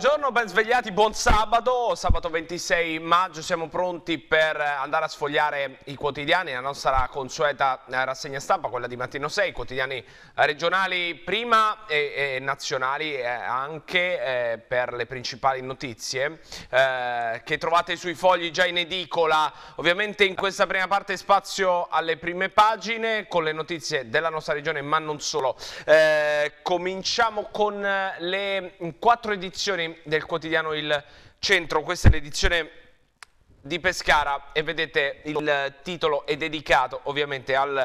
Buongiorno, ben svegliati, buon sabato, sabato 26 maggio, siamo pronti per andare a sfogliare i quotidiani, la nostra consueta eh, rassegna stampa, quella di mattino 6, i quotidiani eh, regionali prima e, e nazionali eh, anche eh, per le principali notizie eh, che trovate sui fogli già in edicola, ovviamente in questa prima parte spazio alle prime pagine con le notizie della nostra regione ma non solo. Eh, cominciamo con le quattro edizioni del quotidiano Il Centro. Questa è l'edizione di Pescara e vedete il titolo è dedicato ovviamente al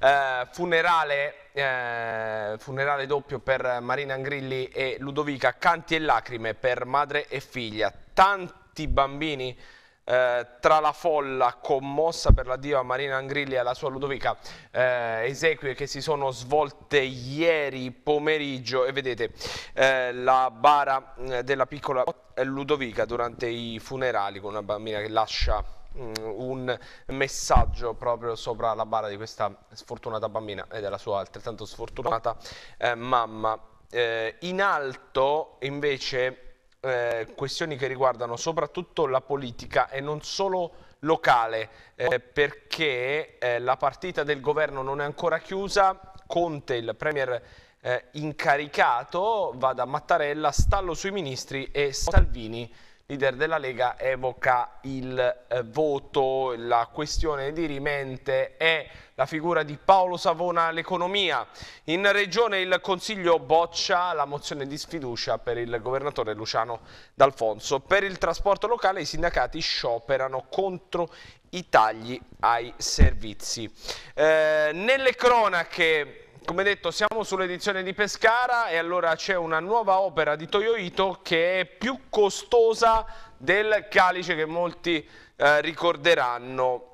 eh, funerale, eh, funerale doppio per Marina Angrilli e Ludovica, canti e lacrime per madre e figlia. Tanti bambini eh, tra la folla commossa per l'addio a Marina Angrilli e alla sua Ludovica eh, esequie che si sono svolte ieri pomeriggio e vedete eh, la bara mm, della piccola Ludovica durante i funerali con una bambina che lascia mm, un messaggio proprio sopra la bara di questa sfortunata bambina e della sua altrettanto sfortunata eh, mamma eh, in alto invece eh, questioni che riguardano soprattutto la politica e non solo locale, eh, perché eh, la partita del governo non è ancora chiusa, Conte, il premier eh, incaricato, va da Mattarella, stallo sui ministri e Salvini leader della Lega evoca il eh, voto, la questione di rimente è la figura di Paolo Savona all'economia. In regione il Consiglio boccia la mozione di sfiducia per il governatore Luciano D'Alfonso. Per il trasporto locale i sindacati scioperano contro i tagli ai servizi. Eh, nelle cronache come detto siamo sull'edizione di Pescara e allora c'è una nuova opera di Toyo Ito che è più costosa del calice che molti eh, ricorderanno.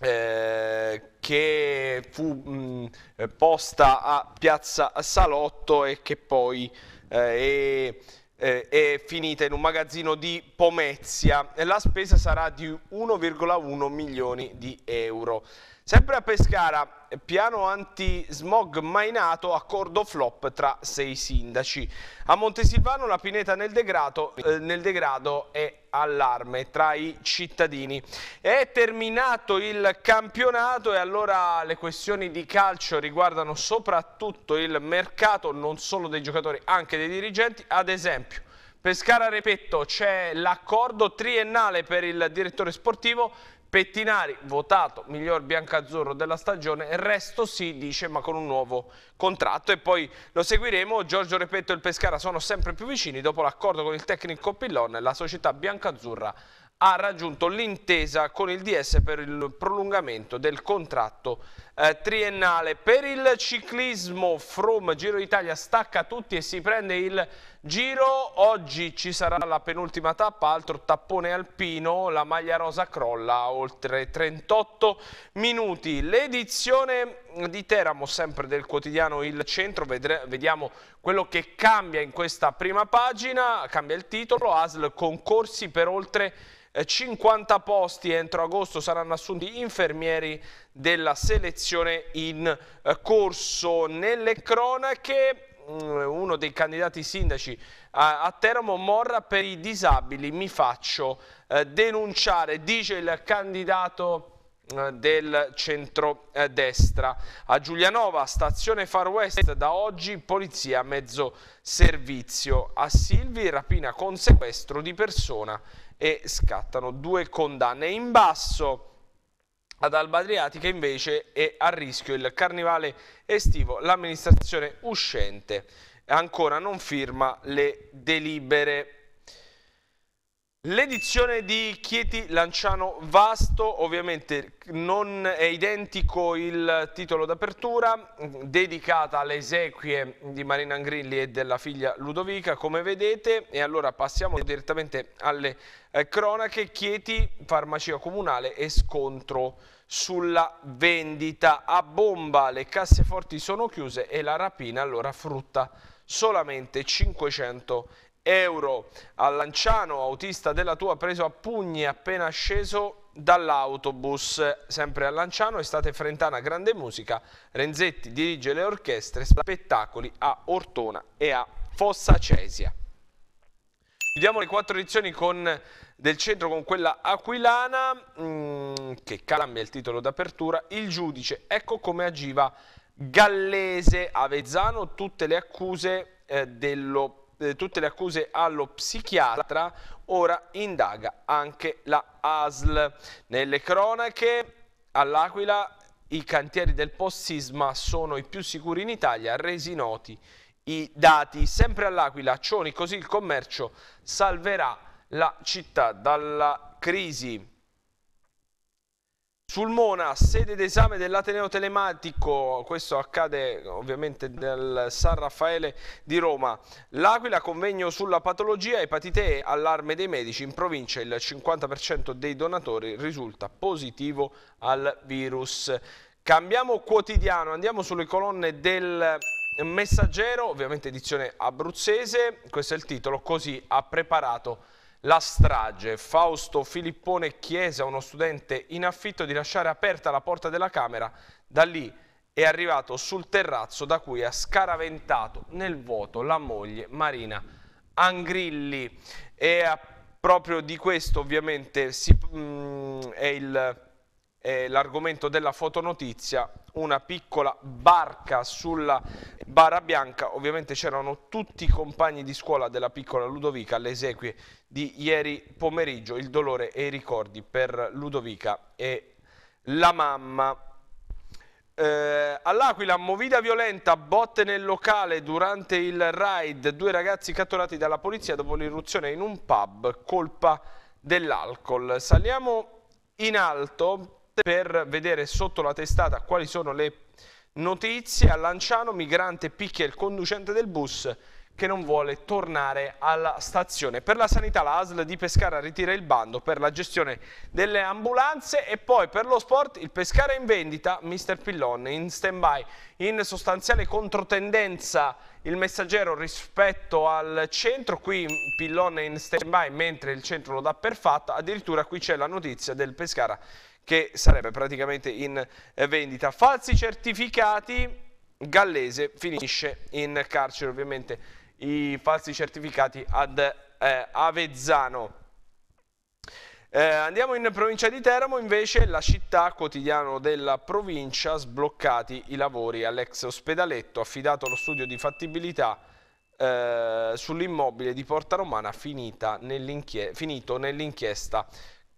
Eh, che fu mh, mm, posta a Piazza Salotto e che poi eh, è, eh, è, finita in un magazzino di Pomezia. La spesa sarà di 1,1 milioni di euro. Sempre a Pescara, piano anti-smog mainato, accordo flop tra sei sindaci. A Montesilvano la pineta nel degrado, eh, nel degrado è allarme tra i cittadini. È terminato il campionato e allora le questioni di calcio riguardano soprattutto il mercato, non solo dei giocatori, anche dei dirigenti. Ad esempio, Pescara Repetto c'è l'accordo triennale per il direttore sportivo Pettinari, votato miglior biancazzurro della stagione, il resto sì, dice, ma con un nuovo contratto. E poi lo seguiremo, Giorgio Repetto e il Pescara sono sempre più vicini, dopo l'accordo con il tecnico Pillon, la società biancazzurra ha raggiunto l'intesa con il DS per il prolungamento del contratto eh, triennale. Per il ciclismo From Giro d'Italia stacca tutti e si prende il Giro, oggi ci sarà la penultima tappa, altro tappone alpino, la maglia rosa crolla oltre 38 minuti. L'edizione di Teramo, sempre del quotidiano Il Centro, vediamo quello che cambia in questa prima pagina, cambia il titolo, ASL concorsi per oltre 50 eh, posti entro agosto saranno assunti infermieri della selezione in eh, corso. Nelle cronache eh, uno dei candidati sindaci a, a Teramo, Morra per i disabili mi faccio eh, denunciare, dice il candidato eh, del centro-destra A Giulianova, stazione Far West, da oggi polizia mezzo servizio. A Silvi rapina con sequestro di persona e scattano due condanne. In basso ad Alba Adriatica invece è a rischio il carnevale estivo, l'amministrazione uscente ancora non firma le delibere L'edizione di Chieti Lanciano Vasto ovviamente non è identico il titolo d'apertura, dedicata alle esequie di Marina Angrilli e della figlia Ludovica, come vedete. E allora passiamo direttamente alle eh, cronache. Chieti, farmacia comunale e scontro sulla vendita a bomba. Le casseforti sono chiuse e la rapina allora frutta solamente 500 euro euro a Lanciano, autista della tua preso a pugni appena sceso dall'autobus, sempre a Lanciano, estate frentana, grande musica, Renzetti dirige le orchestre, spettacoli a Ortona e a Fossa Cesia. Chiudiamo le quattro edizioni con, del centro con quella aquilana mm, che cambia il titolo d'apertura, il giudice, ecco come agiva Gallese Avezzano, tutte le accuse eh, dello eh, tutte le accuse allo psichiatra, ora indaga anche la ASL. Nelle cronache all'Aquila i cantieri del post-sisma sono i più sicuri in Italia, resi noti i dati. Sempre all'Aquila, Cioni, così il commercio salverà la città dalla crisi. Sul Mona, sede d'esame dell'Ateneo Telematico, questo accade ovviamente nel San Raffaele di Roma. L'Aquila, convegno sulla patologia epatite E, allarme dei medici. In provincia il 50% dei donatori risulta positivo al virus. Cambiamo quotidiano, andiamo sulle colonne del Messaggero, ovviamente edizione abruzzese. Questo è il titolo, così ha preparato la strage. Fausto Filippone chiese a uno studente in affitto di lasciare aperta la porta della camera. Da lì è arrivato sul terrazzo da cui ha scaraventato nel vuoto la moglie Marina Angrilli. E proprio di questo ovviamente si, mh, mm, è il eh, l'argomento della fotonotizia, una piccola barca sulla bara bianca, ovviamente c'erano tutti i compagni di scuola della piccola Ludovica alle esequie di ieri pomeriggio, il dolore e i ricordi per Ludovica e la mamma. Eh, All'Aquila, movida violenta, botte nel locale durante il raid, due ragazzi catturati dalla polizia dopo l'irruzione in un pub, colpa dell'alcol. Saliamo in alto per vedere sotto la testata quali sono le notizie. A Lanciano, migrante picchia il conducente del bus che non vuole tornare alla stazione. Per la sanità la ASL di Pescara ritira il bando per la gestione delle ambulanze e poi per lo sport il Pescara in vendita, mister Pillon in stand-by. In sostanziale controtendenza il messaggero rispetto al centro, qui Pillon in stand-by mentre il centro lo dà per fatta, addirittura qui c'è la notizia del Pescara che sarebbe praticamente in eh, vendita. Falsi certificati, Gallese finisce in carcere ovviamente i falsi certificati ad eh, Avezzano. Eh, andiamo in provincia di Teramo, invece la città quotidiano della provincia, sbloccati i lavori all'ex ospedaletto affidato allo studio di fattibilità eh, sull'immobile di Porta Romana finito nell'inchiesta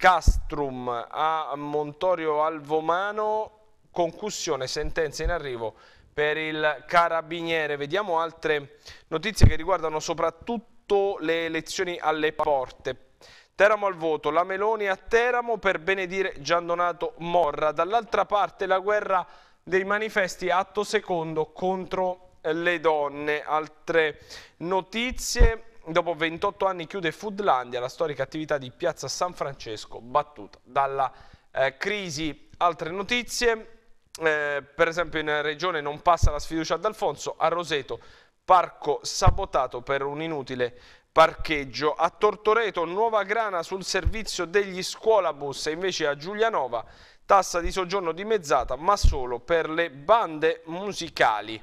Castrum a Montorio Alvomano, concussione, sentenza in arrivo per il carabiniere. Vediamo altre notizie che riguardano soprattutto le elezioni alle porte. Teramo al voto, la Meloni a Teramo per benedire Giandonato Morra. Dall'altra parte la guerra dei manifesti atto secondo contro le donne. Altre notizie dopo 28 anni chiude Foodlandia, la storica attività di Piazza San Francesco battuta dalla eh, crisi. Altre notizie, eh, per esempio in Regione non passa la sfiducia ad Alfonso, a Roseto parco sabotato per un inutile parcheggio. A Tortoreto nuova grana sul servizio degli scuolabus e invece a Giulianova tassa di soggiorno dimezzata ma solo per le bande musicali.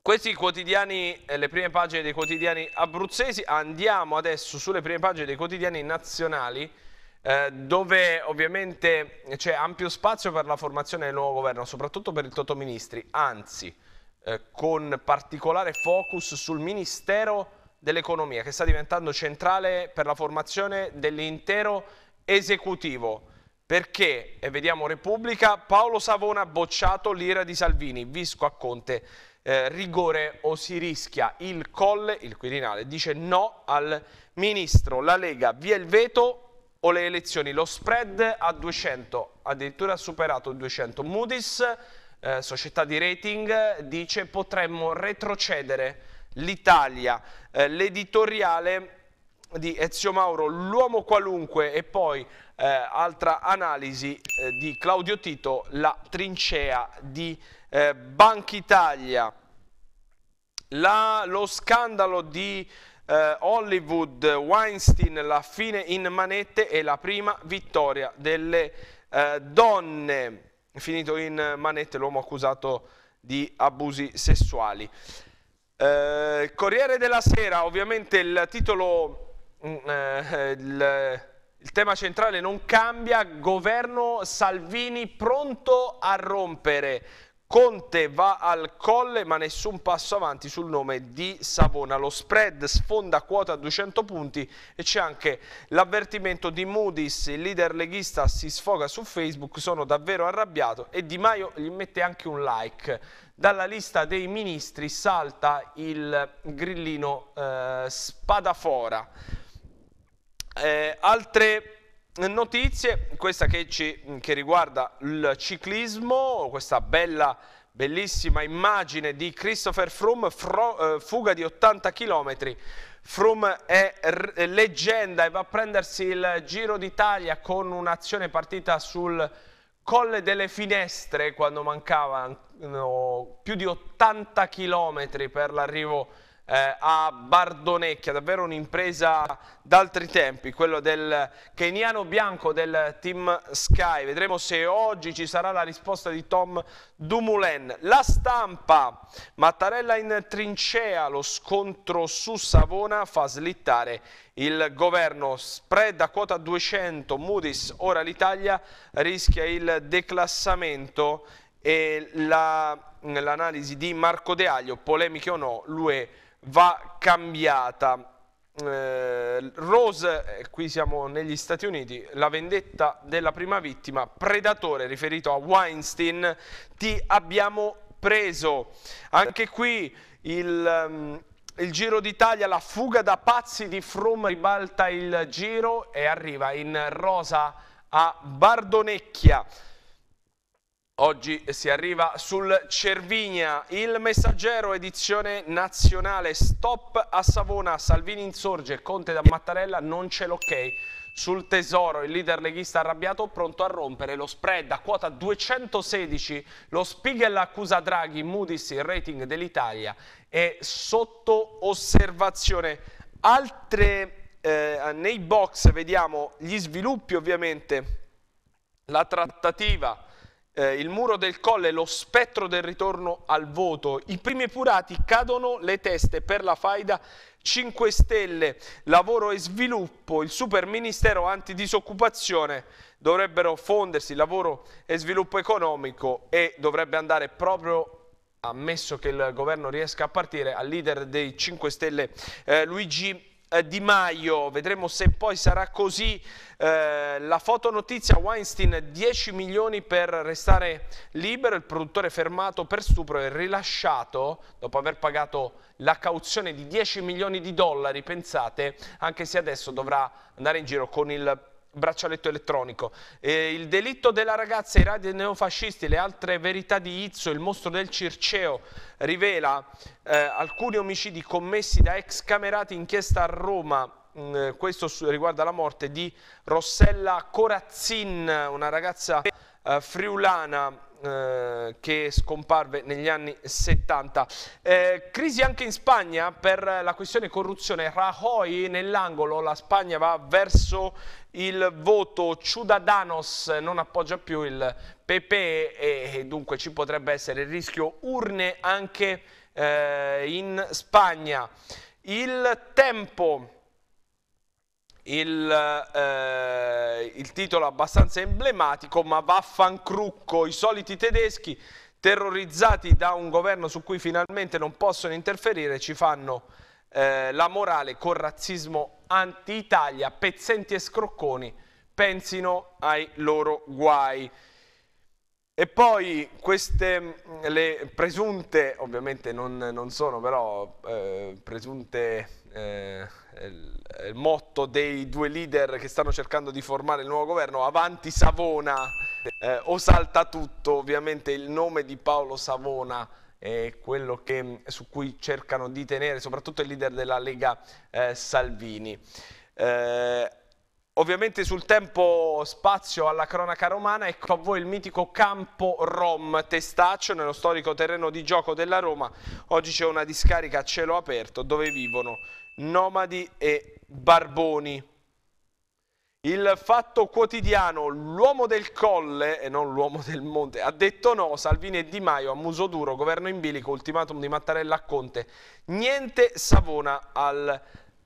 Questi quotidiani, eh, le prime pagine dei quotidiani abruzzesi, andiamo adesso sulle prime pagine dei quotidiani nazionali eh, dove ovviamente c'è ampio spazio per la formazione del nuovo governo, soprattutto per il Ministri, anzi eh, con particolare focus sul Ministero dell'Economia che sta diventando centrale per la formazione dell'intero esecutivo perché, e vediamo Repubblica, Paolo Savona ha bocciato l'ira di Salvini, Visco a Conte eh, rigore o si rischia il colle, il Quirinale dice no al ministro, la Lega via il veto o le elezioni, lo spread a 200, addirittura ha superato 200, Moody's, eh, società di rating, dice potremmo retrocedere l'Italia, eh, l'editoriale di Ezio Mauro, l'uomo qualunque e poi eh, altra analisi eh, di Claudio Tito, la trincea di eh, Banca Italia. La, lo scandalo di eh, Hollywood, Weinstein, la fine in manette e la prima vittoria delle eh, donne. Finito in manette l'uomo accusato di abusi sessuali. Eh, Corriere della Sera, ovviamente il titolo... Mh, mm, il, il tema centrale non cambia, governo Salvini pronto a rompere. Conte va al colle ma nessun passo avanti sul nome di Savona. Lo spread sfonda quota a 200 punti e c'è anche l'avvertimento di Moody's, il leader leghista si sfoga su Facebook, sono davvero arrabbiato e Di Maio gli mette anche un like. Dalla lista dei ministri salta il grillino eh, Spadafora. Eh, altre notizie, questa che, ci, che riguarda il ciclismo, questa bella bellissima immagine di Christopher Froome, fro, eh, fuga di 80 km. Froome è leggenda e va a prendersi il Giro d'Italia con un'azione partita sul Colle delle Finestre quando mancavano più di 80 km per l'arrivo eh, a Bardonecchia, davvero un'impresa d'altri tempi, quello del keniano bianco del team Sky. Vedremo se oggi ci sarà la risposta di Tom Dumoulin. La stampa, Mattarella in trincea, lo scontro su Savona fa slittare il governo. Spread a quota 200, Moody's, ora l'Italia rischia il declassamento e l'analisi la, di Marco Deaglio, polemiche o no, l'UE va cambiata. Eh, Rose, eh, qui siamo negli Stati Uniti, la vendetta della prima vittima, predatore riferito a Weinstein, ti abbiamo preso. Anche qui il, ehm, il Giro d'Italia, la fuga da pazzi di Frum ribalta il giro e arriva in rosa a Bardonecchia. Oggi si arriva sul Cervinia, il messaggero edizione nazionale, stop a Savona, Salvini insorge, Conte da Mattarella non c'è l'ok. Sul Tesoro il leader leghista arrabbiato pronto a rompere lo spread a quota 216, lo Spiegel accusa Draghi, Moody's il rating dell'Italia è sotto osservazione. Altre, eh, nei box vediamo gli sviluppi ovviamente, la trattativa eh, il muro del colle, lo spettro del ritorno al voto, i primi purati cadono le teste per la faida 5 Stelle, lavoro e sviluppo, il super ministero antidisoccupazione dovrebbero fondersi, lavoro e sviluppo economico e dovrebbe andare proprio ammesso che il governo riesca a partire, al leader dei 5 Stelle eh, Luigi eh, Di Maio, vedremo se poi sarà così. Eh, la fotonotizia Weinstein 10 milioni per restare libero, il produttore fermato per stupro e rilasciato dopo aver pagato la cauzione di 10 milioni di dollari, pensate, anche se adesso dovrà andare in giro con il braccialetto elettronico. Eh, il delitto della ragazza, i radi neofascisti, le altre verità di Izzo, il mostro del Circeo, rivela eh, alcuni omicidi commessi da ex camerati inchiesta a Roma. Mm, questo su, riguarda la morte di Rossella Corazzin, una ragazza eh, friulana eh, che scomparve negli anni 70. Eh, crisi anche in Spagna per la questione corruzione. Rajoy nell'angolo, la Spagna va verso il voto Ciudadanos non appoggia più il PP e, dunque ci potrebbe essere il rischio urne anche eh, in Spagna. Il tempo... Il, eh, il, titolo abbastanza emblematico, ma vaffancrucco, i soliti tedeschi terrorizzati da un governo su cui finalmente non possono interferire ci fanno eh, la morale col razzismo anti-Italia, pezzenti e scrocconi, pensino ai loro guai. E poi queste mm, le presunte, ovviamente non, non sono però eh, presunte eh, il, il, motto dei due leader che stanno cercando di formare il nuovo governo, avanti Savona eh, o salta tutto, ovviamente il nome di Paolo Savona è quello che, su cui cercano di tenere soprattutto il leader della Lega eh, Salvini. Eh, Ovviamente sul tempo spazio alla cronaca romana, ecco a voi il mitico campo Rom Testaccio, nello storico terreno di gioco della Roma. Oggi c'è una discarica a cielo aperto dove vivono nomadi e barboni. Il fatto quotidiano, l'uomo del colle e non l'uomo del monte, ha detto no, Salvini e Di Maio a muso duro, governo in bilico, ultimatum di Mattarella a Conte, niente Savona al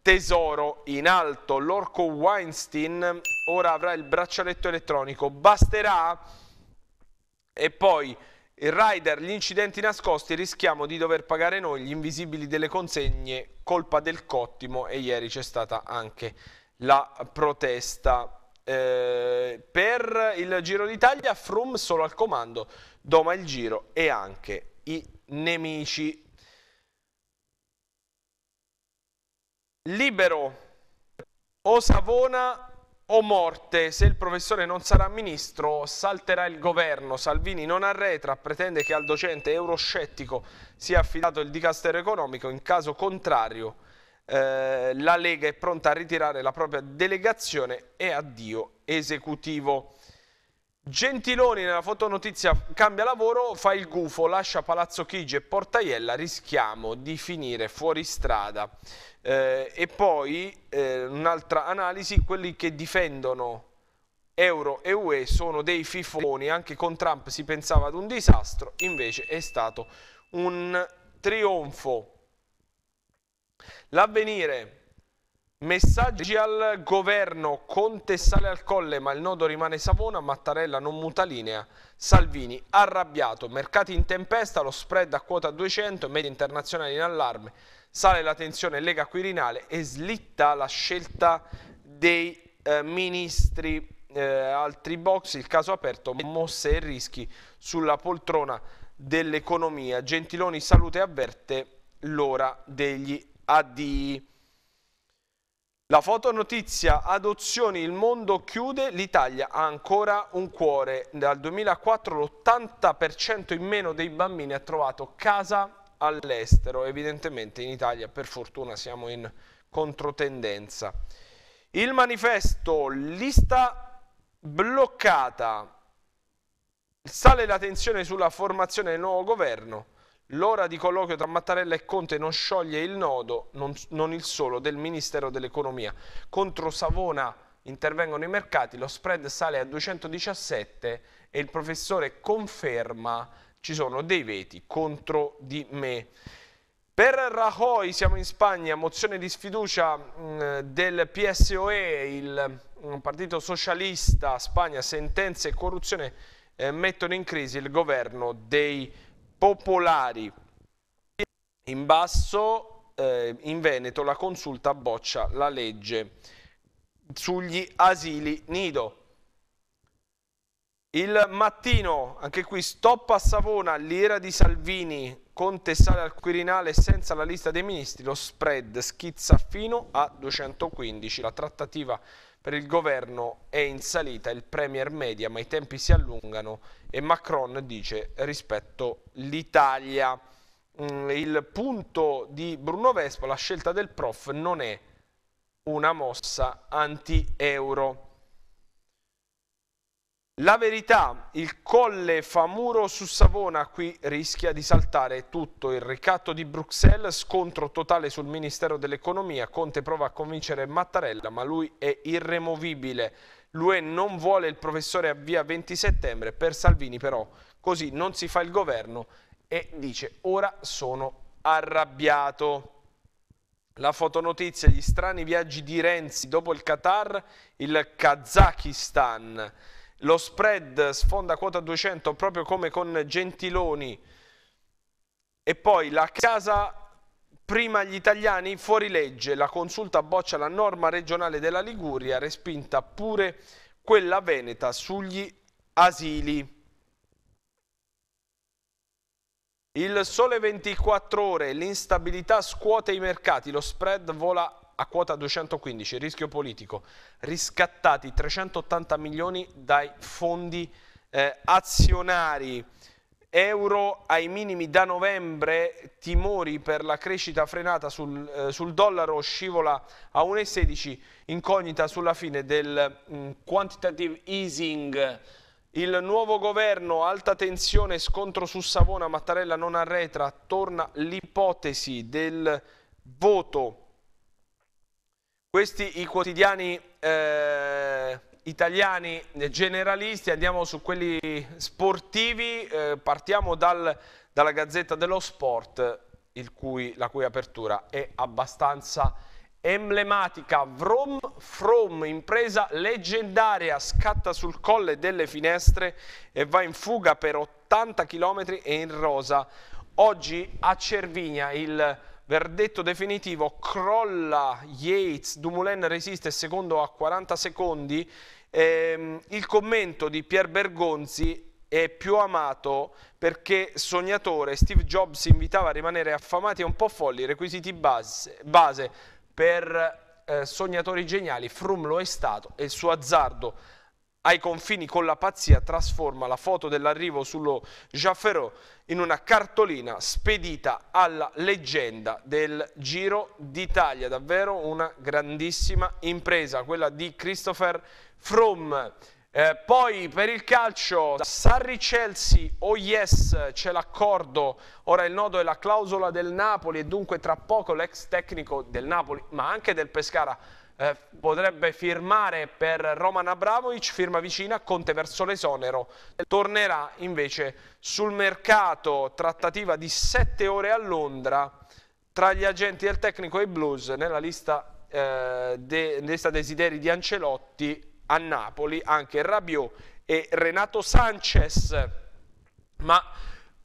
tesoro in alto, l'orco Weinstein ora avrà il braccialetto elettronico, basterà e poi il rider, gli incidenti nascosti, rischiamo di dover pagare noi gli invisibili delle consegne, colpa del cottimo e ieri c'è stata anche la protesta. Eh, per il Giro d'Italia Frum solo al comando, doma il giro e anche i nemici. Libero o Savona o morte, se il professore non sarà ministro salterà il governo, Salvini non arretra, pretende che al docente euroscettico sia affidato il dicastero economico, in caso contrario eh, la Lega è pronta a ritirare la propria delegazione e addio esecutivo. Gentiloni nella fotonotizia cambia lavoro, fa il gufo, lascia Palazzo Chigi e Portaiella, rischiamo di finire fuori strada. Eh, e poi eh, un'altra analisi, quelli che difendono Euro e UE sono dei fifoni, anche con Trump si pensava ad un disastro, invece è stato un trionfo. L'avvenire. Messaggi al governo, Conte sale al colle ma il nodo rimane Savona, Mattarella non muta linea, Salvini arrabbiato, mercati in tempesta, lo spread a quota 200, media internazionale in allarme, sale la tensione Lega Quirinale e slitta la scelta dei eh, ministri eh, altri box, il caso aperto, mosse e rischi sulla poltrona dell'economia, Gentiloni salute avverte l'ora degli AD. La fotonotizia adozioni il mondo chiude, l'Italia ha ancora un cuore. Dal 2004 l'80% in meno dei bambini ha trovato casa all'estero. Evidentemente in Italia per fortuna siamo in controtendenza. Il manifesto lista bloccata. Sale la tensione sulla formazione del nuovo governo. L'ora di colloquio tra Mattarella e Conte non scioglie il nodo, non, non il solo, del Ministero dell'Economia. Contro Savona intervengono i mercati, lo spread sale a 217 e il professore conferma ci sono dei veti contro di me. Per Rajoy siamo in Spagna, mozione di sfiducia mh, mm, del PSOE, il mh, mm, Partito Socialista Spagna, sentenze e corruzione eh, mettono in crisi il governo dei popolari. In basso, eh, in Veneto, la consulta boccia la legge sugli asili nido. Il mattino, anche qui, stop a Savona, l'ira di Salvini, Conte sale al Quirinale senza la lista dei ministri, lo spread schizza fino a 215, la trattativa per il governo è in salita il Premier media, ma i tempi si allungano e Macron dice rispetto l'Italia. Mm, il punto di Bruno Vespa, la scelta del prof non è una mossa anti-euro. La verità, il colle famuro su Savona qui rischia di saltare tutto. Il ricatto di Bruxelles, scontro totale sul Ministero dell'Economia. Conte prova a convincere Mattarella, ma lui è irremovibile. L'UE non vuole il professore a via 20 settembre, per Salvini però così non si fa il governo e dice ora sono arrabbiato. La fotonotizia, gli strani viaggi di Renzi dopo il Qatar, il Kazakistan lo spread sfonda quota 200 proprio come con Gentiloni e poi la casa prima gli italiani fuori legge, la consulta boccia la norma regionale della Liguria, respinta pure quella veneta sugli asili. Il sole 24 ore, l'instabilità scuote i mercati, lo spread vola a quota 215, rischio politico, riscattati 380 milioni dai fondi eh, azionari. Euro ai minimi da novembre, timori per la crescita frenata sul, eh, sul dollaro scivola a 1,16, incognita sulla fine del mh, mm, quantitative easing. Il nuovo governo, alta tensione, scontro su Savona, Mattarella non arretra, torna l'ipotesi del voto questi i quotidiani eh, italiani generalisti, andiamo su quelli sportivi, eh, partiamo dal, dalla Gazzetta dello Sport, cui, la cui apertura è abbastanza emblematica. Vrom From, impresa leggendaria, scatta sul colle delle finestre e va in fuga per 80 km e in rosa. Oggi a Cervinia il Verdetto definitivo, crolla Yates, Dumoulin resiste secondo a 40 secondi. Ehm, il commento di Pier Bergonzi è più amato perché sognatore Steve Jobs invitava a rimanere affamati e un po' folli, requisiti base, base per eh, sognatori geniali, Frum lo è stato e il suo azzardo ai confini con la pazzia trasforma la foto dell'arrivo sullo Jafferò in una cartolina spedita alla leggenda del Giro d'Italia. Davvero una grandissima impresa, quella di Christopher Frum. Eh, poi per il calcio Sarri Chelsea, oh yes, c'è l'accordo, ora il nodo è la clausola del Napoli e dunque tra poco l'ex tecnico del Napoli ma anche del Pescara eh, potrebbe firmare per Roman Abramovic, firma vicina, Conte verso l'esonero. Tornerà invece sul mercato, trattativa di 7 ore a Londra tra gli agenti del tecnico e i Blues nella lista, eh, de, lista desideri di Ancelotti a Napoli, anche Rabiot e Renato Sanchez. Ma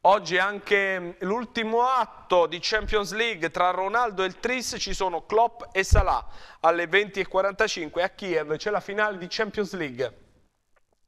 Oggi anche mm, l'ultimo atto di Champions League tra Ronaldo e il Tris ci sono Klopp e Salah alle 20.45 a Kiev c'è la finale di Champions League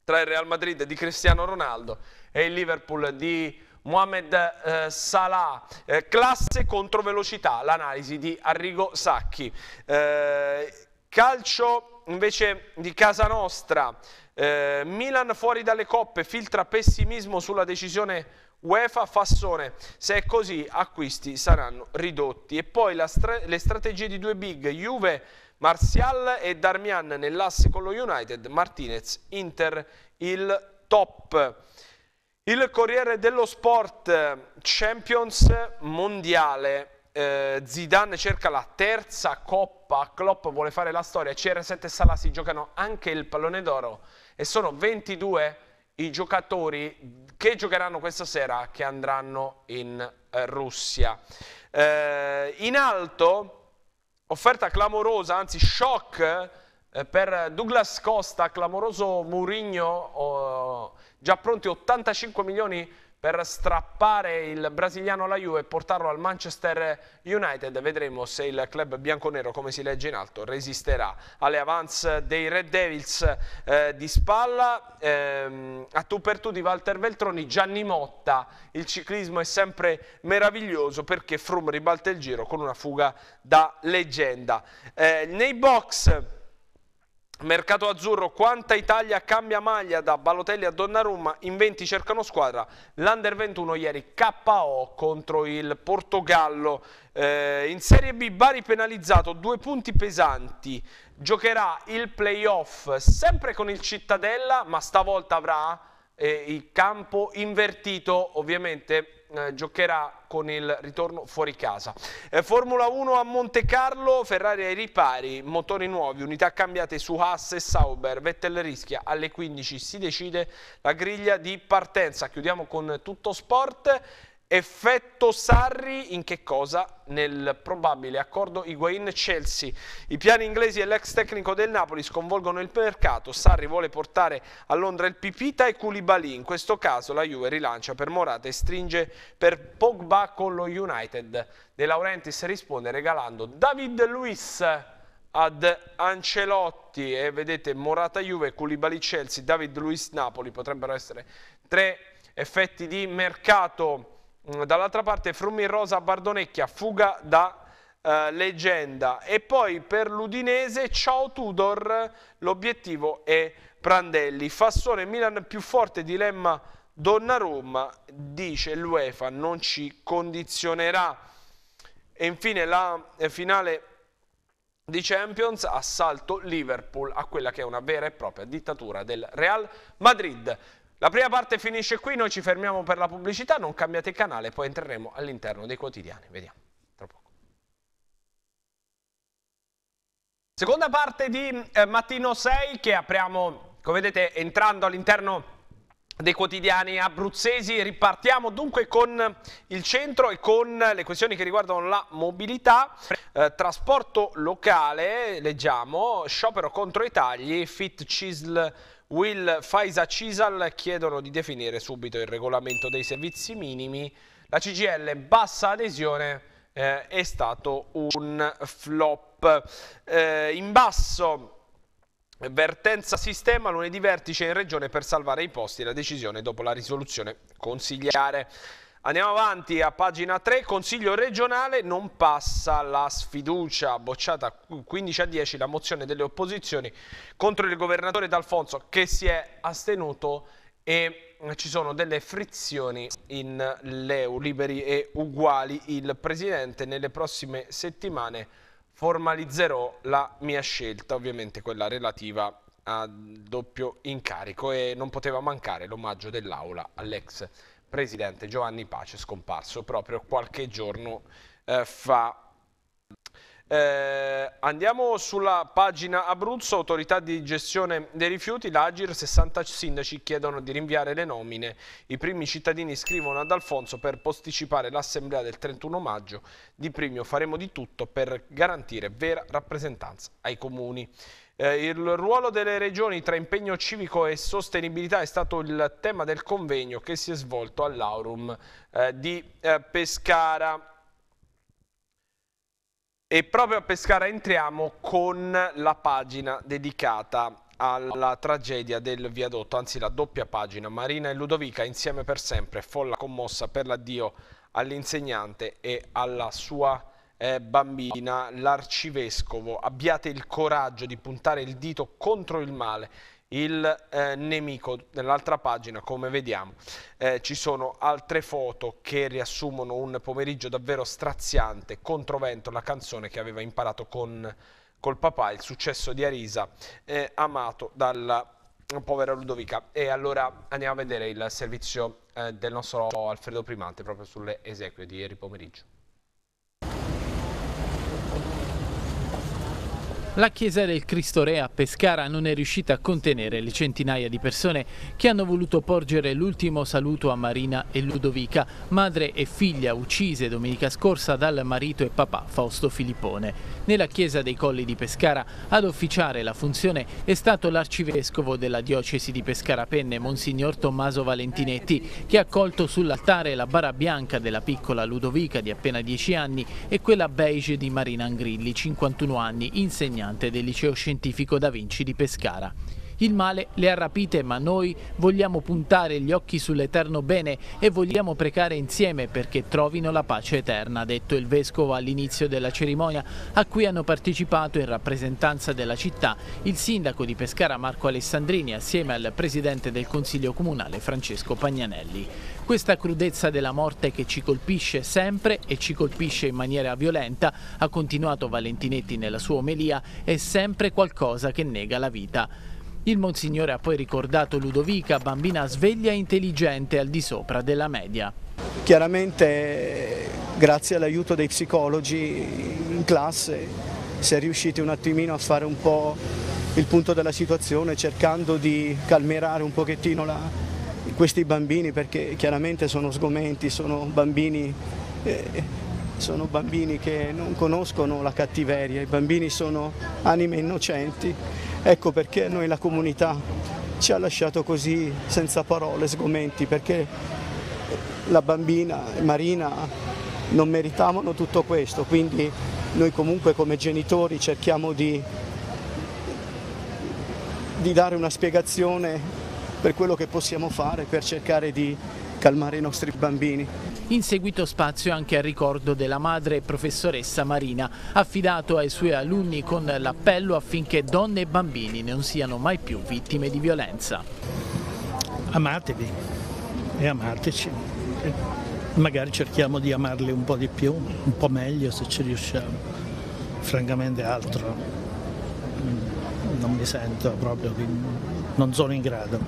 tra il Real Madrid di Cristiano Ronaldo e il Liverpool di Mohamed eh, Salah, eh, classe contro velocità, l'analisi di Arrigo Sacchi. Eh, calcio invece di casa nostra, eh, Milan fuori dalle coppe, filtra pessimismo sulla decisione UEFA Fassone, se è così acquisti saranno ridotti. E poi stra le strategie di due big, Juve, Martial e Darmian nell'asse con lo United, Martinez, Inter, il top. Il Corriere dello Sport, Champions Mondiale, eh, Zidane cerca la terza coppa, Klopp vuole fare la storia, CR7 e Sala si giocano anche il pallone d'oro e sono 22 i giocatori che giocheranno questa sera che andranno in eh, Russia. Eh, in alto, offerta clamorosa, anzi shock eh, per Douglas Costa, clamoroso Murigno, oh, già pronti 85 milioni per strappare il brasiliano alla Juve e portarlo al Manchester United. Vedremo se il club bianconero, come si legge in alto, resisterà alle avance dei Red Devils eh, di spalla. Eh, a tu per tu di Walter Veltroni, Gianni Motta. Il ciclismo è sempre meraviglioso perché Frum ribalta il giro con una fuga da leggenda. Eh, nei box... Mercato azzurro, quanta Italia cambia maglia da Balotelli a Donnarumma, in 20 cercano squadra, l'Under 21 ieri KO contro il Portogallo, eh, in Serie B Bari penalizzato, due punti pesanti, giocherà il playoff sempre con il Cittadella ma stavolta avrà eh, il campo invertito ovviamente eh, giocherà con il ritorno fuori casa. Eh, Formula 1 a Monte Carlo, Ferrari ai ripari, motori nuovi, unità cambiate su Haas e Sauber, Vettel rischia, alle 15 si decide la griglia di partenza. Chiudiamo con tutto sport. Effetto Sarri in che cosa? Nel probabile accordo Higuain-Chelsea. I piani inglesi e l'ex tecnico del Napoli sconvolgono il mercato. Sarri vuole portare a Londra il Pipita e Koulibaly. In questo caso la Juve rilancia per Morata e stringe per Pogba con lo United. De Laurentiis risponde regalando David Luiz ad Ancelotti e vedete Morata Juve, Koulibaly Chelsea, David Luiz Napoli potrebbero essere tre effetti di mercato Mm, dall'altra parte Frumin Rosa Bardonecchia, fuga da eh, leggenda. E poi per l'Udinese, ciao Tudor, l'obiettivo è Prandelli. Fassone Milan più forte, dilemma Donnarumma, dice l'UEFA, non ci condizionerà. E infine la eh, finale di Champions, assalto Liverpool a quella che è una vera e propria dittatura del Real Madrid. La prima parte finisce qui, noi ci fermiamo per la pubblicità, non cambiate canale, poi entreremo all'interno dei quotidiani. Vediamo. Tra poco. Seconda parte di eh, Mattino 6 che apriamo, come vedete, entrando all'interno dei quotidiani abruzzesi. Ripartiamo dunque con il centro e con le questioni che riguardano la mobilità. Eh, trasporto locale, leggiamo, sciopero contro i tagli, Fit Cisl Will Faisa Cisal chiedono di definire subito il regolamento dei servizi minimi. La CGL bassa adesione eh, è stato un flop. Eh, in basso Vertenza sistema, lunedì vertice in regione per salvare i posti, la decisione dopo la risoluzione consigliare. Andiamo avanti a pagina 3, Consiglio regionale non passa la sfiducia, bocciata 15 a 10 la mozione delle opposizioni contro il governatore D'Alfonso che si è astenuto e ci sono delle frizioni in Leu, liberi e uguali. Il Presidente nelle prossime settimane formalizzerò la mia scelta, ovviamente quella relativa a doppio incarico e non poteva mancare l'omaggio dell'Aula all'ex presidente Giovanni Pace, scomparso proprio qualche giorno eh, fa. Eh, andiamo sulla pagina Abruzzo, autorità di gestione dei rifiuti, l'Agir, 60 sindaci chiedono di rinviare le nomine, i primi cittadini scrivono ad Alfonso per posticipare l'assemblea del 31 maggio, di Primio faremo di tutto per garantire vera rappresentanza ai comuni. Eh, il ruolo delle regioni tra impegno civico e sostenibilità è stato il tema del convegno che si è svolto all'Aurum eh, di eh, Pescara. E proprio a Pescara entriamo con la pagina dedicata alla tragedia del viadotto, anzi la doppia pagina, Marina e Ludovica insieme per sempre, folla commossa per l'addio all'insegnante e alla sua eh, bambina, l'arcivescovo, abbiate il coraggio di puntare il dito contro il male il eh, nemico. Nell'altra pagina, come vediamo, eh, ci sono altre foto che riassumono un pomeriggio davvero straziante, controvento la canzone che aveva imparato con, col papà, il successo di Arisa, eh, amato dalla povera Ludovica. E allora andiamo a vedere il servizio eh, del nostro Alfredo Primante proprio sulle esequie di ieri pomeriggio. La chiesa del Cristo Re a Pescara non è riuscita a contenere le centinaia di persone che hanno voluto porgere l'ultimo saluto a Marina e Ludovica, madre e figlia uccise domenica scorsa dal marito e papà Fausto Filippone. Nella chiesa dei Colli di Pescara ad officiare la funzione è stato l'arcivescovo della diocesi di Pescara Penne, Monsignor Tommaso Valentinetti, che ha accolto sull'altare la bara bianca della piccola Ludovica di appena 10 anni e quella beige di Marina Angrilli, 51 anni, insegnante insegnante del liceo scientifico Da Vinci di Pescara. Il male le ha rapite, ma noi vogliamo puntare gli occhi sull'eterno bene e vogliamo precare insieme perché trovino la pace eterna, ha detto il Vescovo all'inizio della cerimonia, a cui hanno partecipato in rappresentanza della città il sindaco di Pescara Marco Alessandrini assieme al presidente del Consiglio Comunale Francesco Pagnanelli questa crudezza della morte che ci colpisce sempre e ci colpisce in maniera violenta, ha continuato Valentinetti nella sua omelia, è sempre qualcosa che nega la vita. Il Monsignore ha poi ricordato Ludovica, bambina sveglia e intelligente al di sopra della media. Chiaramente grazie all'aiuto dei psicologi in classe si è riusciti un attimino a fare un po' il punto della situazione cercando di calmerare un pochettino la, questi bambini perché chiaramente sono sgomenti, sono bambini, eh, sono bambini che non conoscono la cattiveria, i bambini sono anime innocenti, ecco perché noi la comunità ci ha lasciato così senza parole, sgomenti, perché la bambina Marina non meritavano tutto questo, quindi noi comunque come genitori cerchiamo di, di dare una spiegazione per quello che possiamo fare per cercare di calmare i nostri bambini. In seguito spazio anche al ricordo della madre professoressa Marina, affidato ai suoi alunni con l'appello affinché donne e bambini non siano mai più vittime di violenza. Amatevi e amateci. Magari cerchiamo di amarli un po' di più, un po' meglio se ci riusciamo. Francamente altro non mi sento proprio di non sono in grado.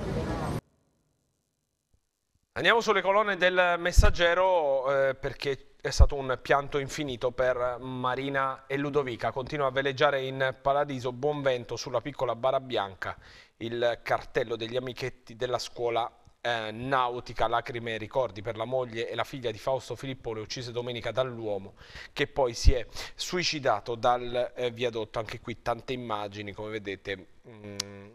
Andiamo sulle colonne del messaggero eh, perché è stato un pianto infinito per Marina e Ludovica. Continua a veleggiare in paradiso buon vento sulla piccola bara bianca, il cartello degli amichetti della scuola eh, nautica, lacrime e ricordi per la moglie e la figlia di Fausto Filippone uccise domenica dall'uomo che poi si è suicidato dal eh, viadotto. Anche qui tante immagini, come vedete. Mh, mm,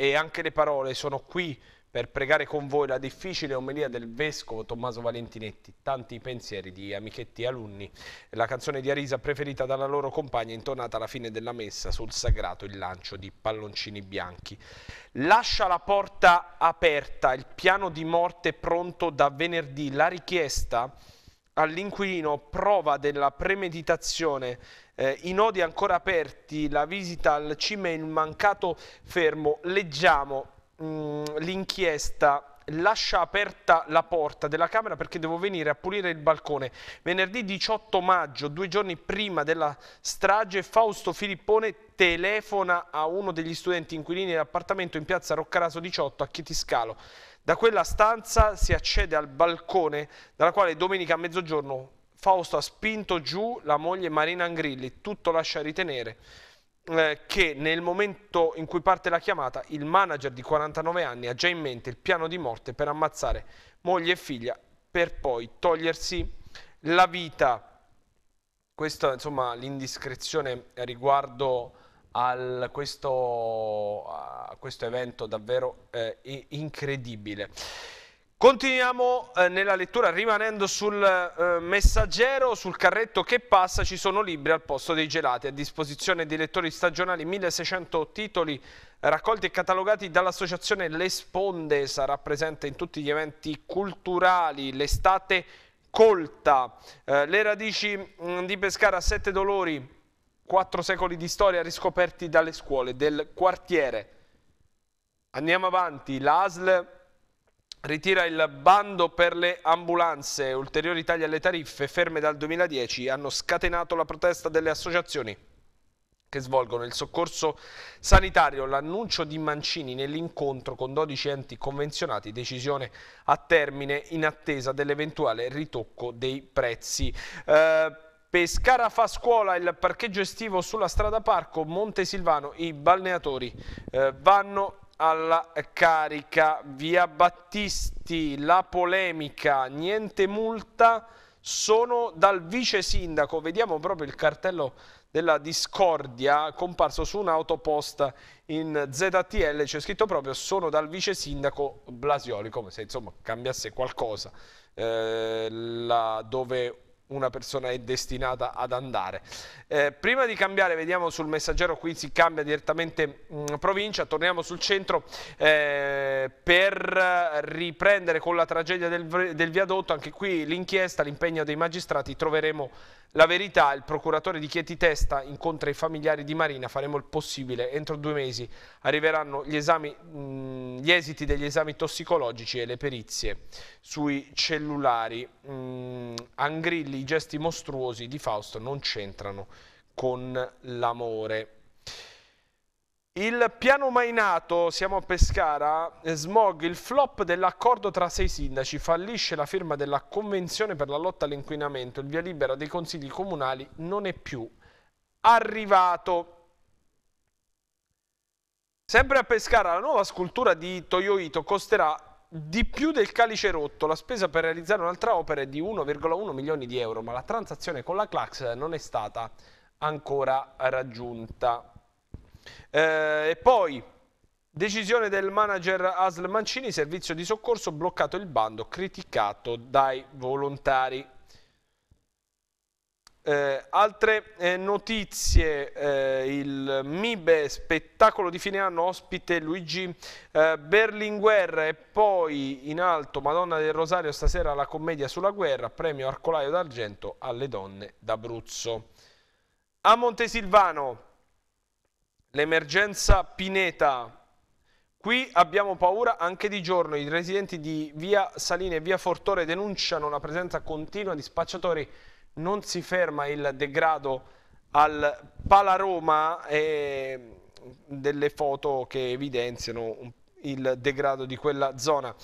e anche le parole sono qui per pregare con voi la difficile omelia del vescovo Tommaso Valentinetti, tanti pensieri di amichetti e alunni, la canzone di Arisa preferita dalla loro compagna intonata alla fine della messa sul sagrato il lancio di palloncini bianchi. Lascia la porta aperta, il piano di morte pronto da venerdì, la richiesta all'inquilino prova della premeditazione, eh, i nodi ancora aperti, la visita al CIME e il mancato fermo. Leggiamo mm, l'inchiesta lascia aperta la porta della camera perché devo venire a pulire il balcone. Venerdì 18 maggio, due giorni prima della strage, Fausto Filippone telefona a uno degli studenti inquilini dell'appartamento in piazza Roccaraso 18 a Chitiscalo. Da quella stanza si accede al balcone, dalla quale domenica a mezzogiorno Fausto ha spinto giù la moglie Marina Angrilli, tutto lascia ritenere eh, che nel momento in cui parte la chiamata il manager di 49 anni ha già in mente il piano di morte per ammazzare moglie e figlia per poi togliersi la vita. Questa insomma l'indiscrezione riguardo al questo, a questo evento davvero eh, incredibile. Continuiamo eh, nella lettura, rimanendo sul eh, messaggero, sul carretto che passa, ci sono libri al posto dei gelati, a disposizione dei lettori stagionali 1600 titoli raccolti e catalogati dall'associazione Le Sponde, sarà presente in tutti gli eventi culturali, l'estate colta, eh, le radici mh, mm, di Pescara a sette dolori, quattro secoli di storia riscoperti dalle scuole del quartiere. Andiamo avanti, l'ASL ritira il bando per le ambulanze, ulteriori tagli alle tariffe ferme dal 2010 hanno scatenato la protesta delle associazioni che svolgono il soccorso sanitario, l'annuncio di Mancini nell'incontro con 12 enti convenzionati, decisione a termine in attesa dell'eventuale ritocco dei prezzi. Eh, Pescara fa scuola, il parcheggio estivo sulla strada Parco, Montesilvano, i balneatori eh, vanno alla carica. Via Battisti, la polemica, niente multa, sono dal vice sindaco, vediamo proprio il cartello della discordia comparso su un'autoposta in ZTL, c'è scritto proprio sono dal vice sindaco Blasioli, come se insomma cambiasse qualcosa eh, là dove una persona è destinata ad andare. Eh, prima di cambiare, vediamo sul messaggero, qui si cambia direttamente mh, mm, provincia, torniamo sul centro eh, per riprendere con la tragedia del, del viadotto, anche qui l'inchiesta, l'impegno dei magistrati, troveremo la verità, il procuratore di Chieti Testa incontra i familiari di Marina, faremo il possibile, entro due mesi arriveranno gli, esami, mh, mm, gli esiti degli esami tossicologici e le perizie sui cellulari. Mh, mm, Angrilli, i gesti mostruosi di Fausto non c'entrano con l'amore. Il piano mai nato, siamo a Pescara, smog il flop dell'accordo tra sei sindaci, fallisce la firma della convenzione per la lotta all'inquinamento, il via libera dei consigli comunali non è più arrivato. Sempre a Pescara la nuova scultura di Toyo Ito costerà di più del calice rotto, la spesa per realizzare un'altra opera è di 1,1 milioni di euro, ma la transazione con la Clax non è stata ancora raggiunta. Eh, e poi Decisione del manager Asl Mancini, servizio di soccorso, bloccato il bando, criticato dai volontari. Eh, altre eh, notizie, eh, il MIBE, spettacolo di fine anno, ospite Luigi eh, Berlinguer e poi in alto Madonna del Rosario stasera la commedia sulla guerra, premio Arcolaio d'Argento alle donne d'Abruzzo. A Montesilvano l'emergenza Pineta. Qui abbiamo paura anche di giorno. I residenti di via Saline e via Fortore denunciano la presenza continua di spacciatori. Non si ferma il degrado al Palaroma e delle foto che evidenziano il degrado di quella zona.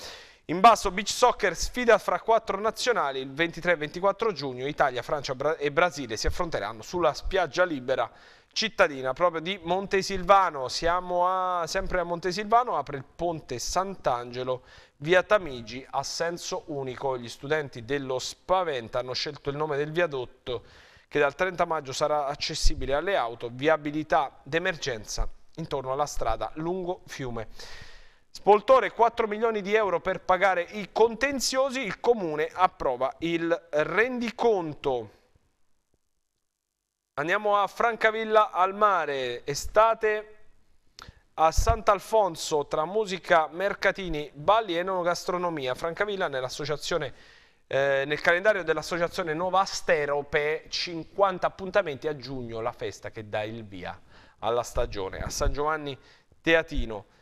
In basso beach soccer sfida fra quattro nazionali, il 23 e 24 giugno Italia, Francia e Brasile si affronteranno sulla spiaggia libera cittadina proprio di Montesilvano, siamo a, sempre a Montesilvano, apre il ponte Sant'Angelo via Tamigi a senso unico, gli studenti dello Spaventa hanno scelto il nome del viadotto che dal 30 maggio sarà accessibile alle auto, viabilità d'emergenza intorno alla strada lungo fiume. Spoltore 4 milioni di euro per pagare i contenziosi, il comune approva il rendiconto. Andiamo a Francavilla al mare, estate a Sant'Alfonso tra musica, mercatini, balli e enogastronomia. Francavilla nell'associazione eh, nel calendario dell'associazione Nuova Asterope 50 appuntamenti a giugno, la festa che dà il via alla stagione a San Giovanni Teatino.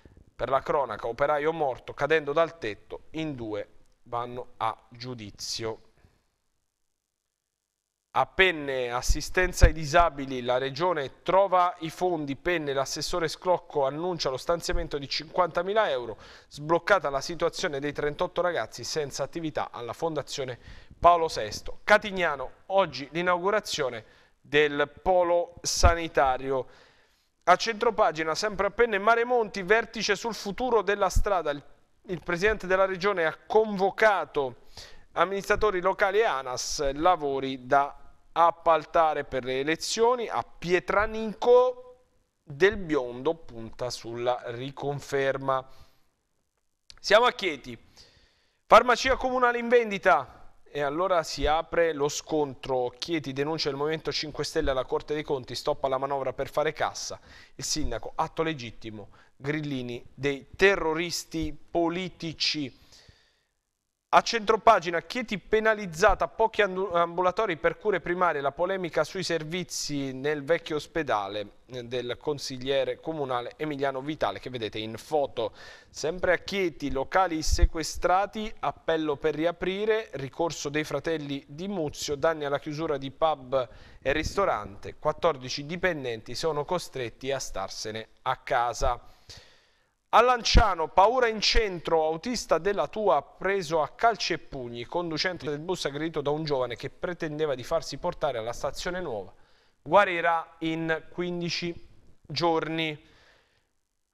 Per la cronaca, operaio morto cadendo dal tetto, in due vanno a giudizio. A Penne, assistenza ai disabili, la regione trova i fondi, Penne, l'assessore Sclocco annuncia lo stanziamento di 50.000 euro, sbloccata la situazione dei 38 ragazzi senza attività alla Fondazione Paolo VI. Catignano, oggi l'inaugurazione del polo sanitario. A centropagina, sempre a Mare Monti, vertice sul futuro della strada. Il, il Presidente della Regione ha convocato amministratori locali e ANAS, lavori da appaltare per le elezioni. A Pietranico del Biondo punta sulla riconferma. Siamo a Chieti. Farmacia comunale in vendita, e allora si apre lo scontro. Chieti denuncia il Movimento 5 Stelle alla Corte dei Conti, stoppa la manovra per fare cassa. Il sindaco, atto legittimo, Grillini, dei terroristi politici. A centropagina, Chieti penalizzata, pochi ambulatori per cure primarie, la polemica sui servizi nel vecchio ospedale eh, del consigliere comunale Emiliano Vitale che vedete in foto. Sempre a Chieti, locali sequestrati, appello per riaprire, ricorso dei fratelli di Muzio, danni alla chiusura di pub e ristorante, 14 dipendenti sono costretti a starsene a casa. A Lanciano, paura in centro, autista della tua preso a calci e pugni, conducente del bus aggredito da un giovane che pretendeva di farsi portare alla stazione nuova. Guarirà in 15 giorni.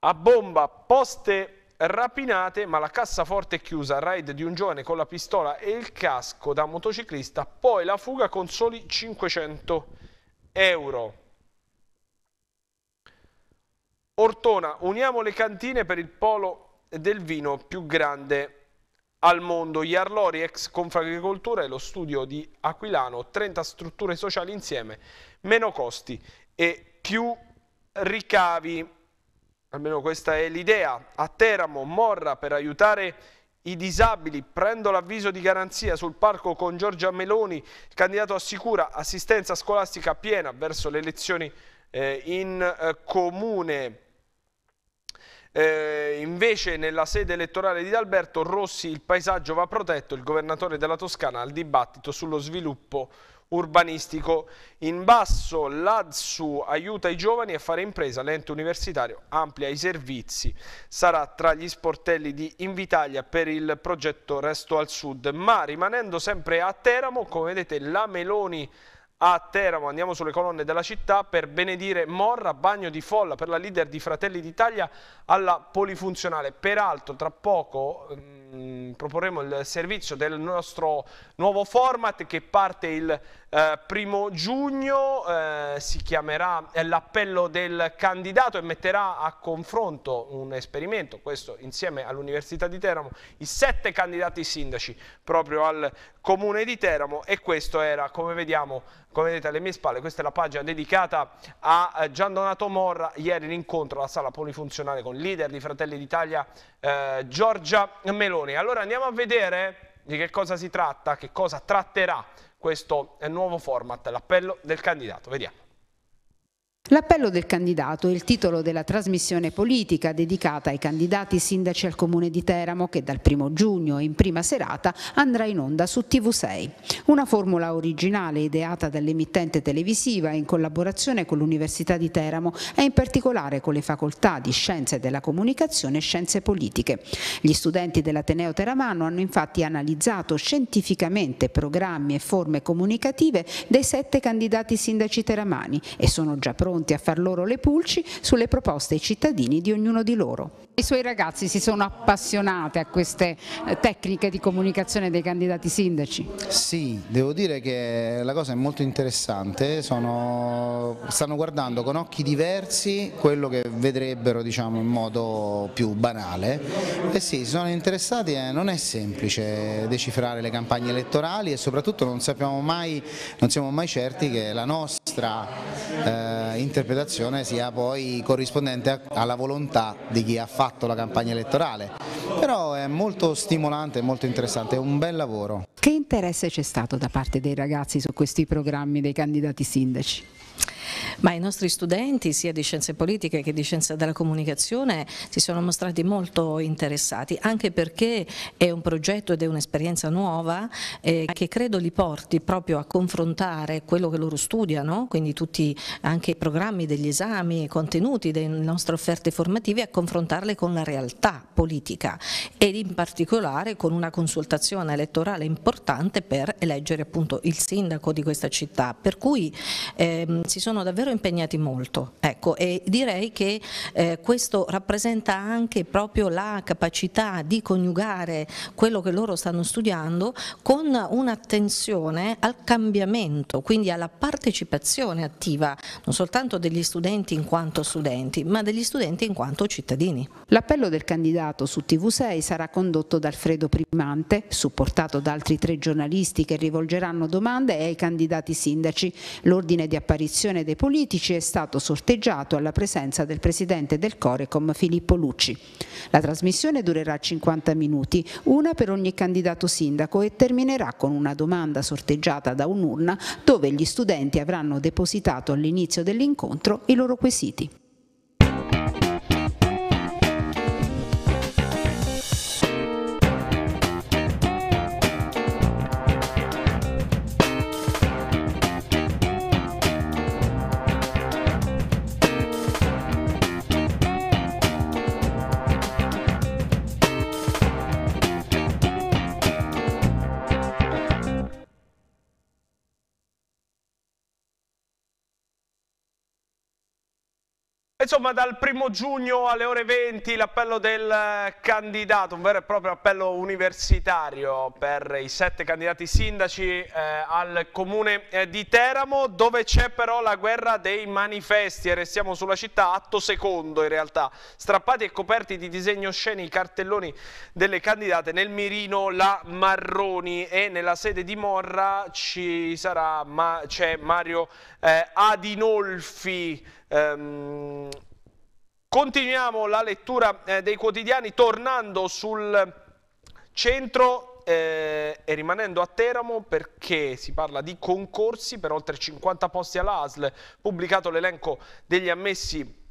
A bomba, poste rapinate ma la cassaforte è chiusa, raid di un giovane con la pistola e il casco da motociclista, poi la fuga con soli 500 euro. Ortona, uniamo le cantine per il polo del vino più grande al mondo. Gli Arlori, ex Confagricoltura e lo studio di Aquilano, 30 strutture sociali insieme, meno costi e più ricavi. Almeno questa è l'idea. A Teramo, Morra per aiutare i disabili, prendo l'avviso di garanzia sul parco con Giorgia Meloni, candidato assicura assistenza scolastica piena verso le elezioni eh, in eh, comune. Eh, invece nella sede elettorale di Alberto Rossi il paesaggio va protetto, il governatore della Toscana al dibattito sullo sviluppo urbanistico. In basso l'ADSU aiuta i giovani a fare impresa, l'ente universitario amplia i servizi, sarà tra gli sportelli di Invitalia per il progetto Resto al Sud, ma rimanendo sempre a Teramo, come vedete la Meloni a Teramo, andiamo sulle colonne della città per benedire Morra, bagno di folla per la leader di Fratelli d'Italia alla polifunzionale. Peraltro tra poco mh, mm, proporremo il servizio del nostro nuovo format che parte il eh, primo giugno eh, si chiamerà l'appello del candidato e metterà a confronto un esperimento, questo insieme all'Università di Teramo, i sette candidati sindaci proprio al comune di Teramo e questo era, come vediamo, come vedete alle mie spalle, questa è la pagina dedicata a eh, Gian Donato Morra, ieri l'incontro alla sala polifunzionale con il leader di Fratelli d'Italia eh, Giorgia Meloni. Allora andiamo a vedere di che cosa si tratta, che cosa tratterà questo nuovo format, l'appello del candidato. Vediamo. L'appello del candidato è il titolo della trasmissione politica dedicata ai candidati sindaci al comune di Teramo che dal primo giugno in prima serata andrà in onda su TV6. Una formula originale ideata dall'emittente televisiva in collaborazione con l'Università di Teramo e in particolare con le facoltà di Scienze della Comunicazione e Scienze Politiche. Gli studenti dell'Ateneo Teramano hanno infatti analizzato scientificamente programmi e forme comunicative dei sette candidati sindaci teramani e sono già pronti pronti a far loro le pulci sulle proposte ai cittadini di ognuno di loro. I suoi ragazzi si sono appassionati a queste eh, tecniche di comunicazione dei candidati sindaci? Sì, devo dire che la cosa è molto interessante, sono, stanno guardando con occhi diversi quello che vedrebbero diciamo, in modo più banale e eh sì, sono interessati e non è semplice decifrare le campagne elettorali e soprattutto non, sappiamo mai, non siamo mai certi che la nostra eh, interpretazione sia poi corrispondente alla volontà di chi ha fatto la campagna elettorale, però è molto stimolante molto interessante, è un bel lavoro. Che interesse c'è stato da parte dei ragazzi su questi programmi dei candidati sindaci? ma i nostri studenti sia di scienze politiche che di scienze della comunicazione si sono mostrati molto interessati, anche perché è un progetto ed è un'esperienza nuova eh, che credo li porti proprio a confrontare quello che loro studiano, quindi tutti anche i programmi degli esami, i contenuti delle nostre offerte formative, a confrontarle con la realtà politica ed in particolare con una consultazione elettorale importante per eleggere appunto il sindaco di questa città, per cui ehm, si sono davvero davvero impegnati molto ecco, e direi che eh, questo rappresenta anche proprio la capacità di coniugare quello che loro stanno studiando con un'attenzione al cambiamento, quindi alla partecipazione attiva non soltanto degli studenti in quanto studenti ma degli studenti in quanto cittadini. L'appello del candidato su TV6 sarà condotto da Alfredo Primante, supportato da altri tre giornalisti che rivolgeranno domande ai candidati sindaci. L'ordine di apparizione dei politici politici è stato sorteggiato alla presenza del presidente del Corecom Filippo Lucci. La trasmissione durerà 50 minuti, una per ogni candidato sindaco e terminerà con una domanda sorteggiata da un'urna dove gli studenti avranno depositato all'inizio dell'incontro i loro quesiti. Insomma, dal primo giugno alle ore 20 l'appello del eh, candidato, un vero e proprio appello universitario per i sette candidati sindaci eh, al comune eh, di Teramo, dove c'è però la guerra dei manifesti e restiamo sulla città, atto secondo in realtà, strappati e coperti di disegno osceni i cartelloni delle candidate nel mirino la Marroni e nella sede di Morra c'è Ma Mario eh, Adinolfi Ehm, continuiamo la lettura eh, dei quotidiani tornando sul centro eh, e rimanendo a Teramo perché si parla di concorsi per oltre 50 posti all'ASL, pubblicato l'elenco degli ammessi